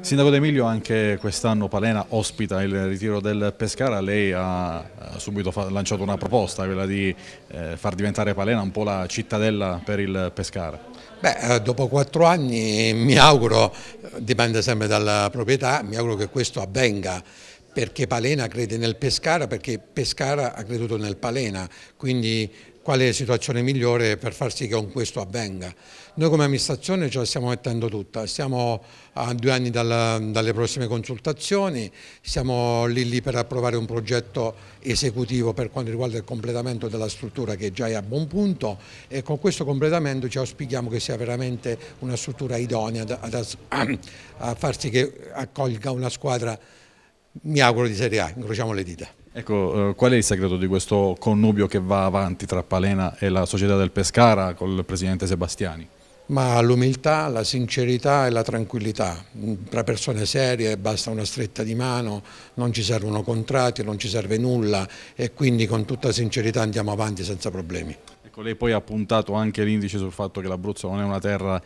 Sindaco D'Emilio, anche quest'anno Palena ospita il ritiro del Pescara, lei ha eh, subito lanciato una proposta, quella di eh, far diventare Palena un po' la cittadella per il Pescara. Beh, eh, dopo quattro anni mi auguro, dipende sempre dalla proprietà, mi auguro che questo avvenga perché Palena crede nel Pescara, perché Pescara ha creduto nel Palena, quindi qual è la situazione migliore per far sì che con questo avvenga. Noi come amministrazione ce la stiamo mettendo tutta, siamo a due anni dalla, dalle prossime consultazioni, siamo lì lì per approvare un progetto esecutivo per quanto riguarda il completamento della struttura che già è a buon punto e con questo completamento ci auspichiamo che sia veramente una struttura idonea ad, ad, a far sì che accolga una squadra, mi auguro, di Serie A, incrociamo le dita. Ecco, eh, qual è il segreto di questo connubio che va avanti tra Palena e la società del Pescara col presidente Sebastiani? Ma l'umiltà, la sincerità e la tranquillità. Mm, tra persone serie basta una stretta di mano, non ci servono contratti, non ci serve nulla e quindi con tutta sincerità andiamo avanti senza problemi. Ecco, lei poi ha puntato anche l'indice sul fatto che l'Abruzzo non è una terra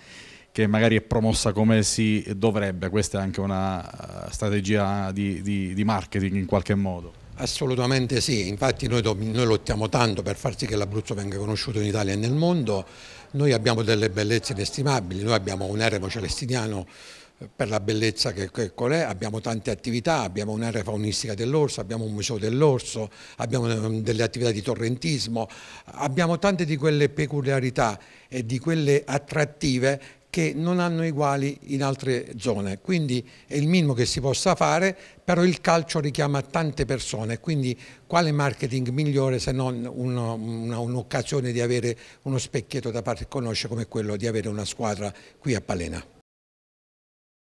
che magari è promossa come si dovrebbe, questa è anche una eh, strategia di, di, di marketing in qualche modo. Assolutamente sì, infatti noi, noi, lottiamo tanto per far sì che l'Abruzzo venga conosciuto in Italia e nel mondo, noi abbiamo delle bellezze inestimabili, noi abbiamo un eremo celestiniano eh, per la bellezza che, che qual è, abbiamo tante attività, abbiamo un'area faunistica dell'orso, abbiamo un museo dell'orso, abbiamo ehm, delle attività di torrentismo, abbiamo tante di quelle peculiarità e di quelle attrattive che non hanno uguali in altre zone. Quindi è il minimo che si possa fare, però il calcio richiama tante persone, quindi quale marketing migliore se non un'occasione un di avere uno specchietto da parte conosce come quello di avere una squadra qui a Palena.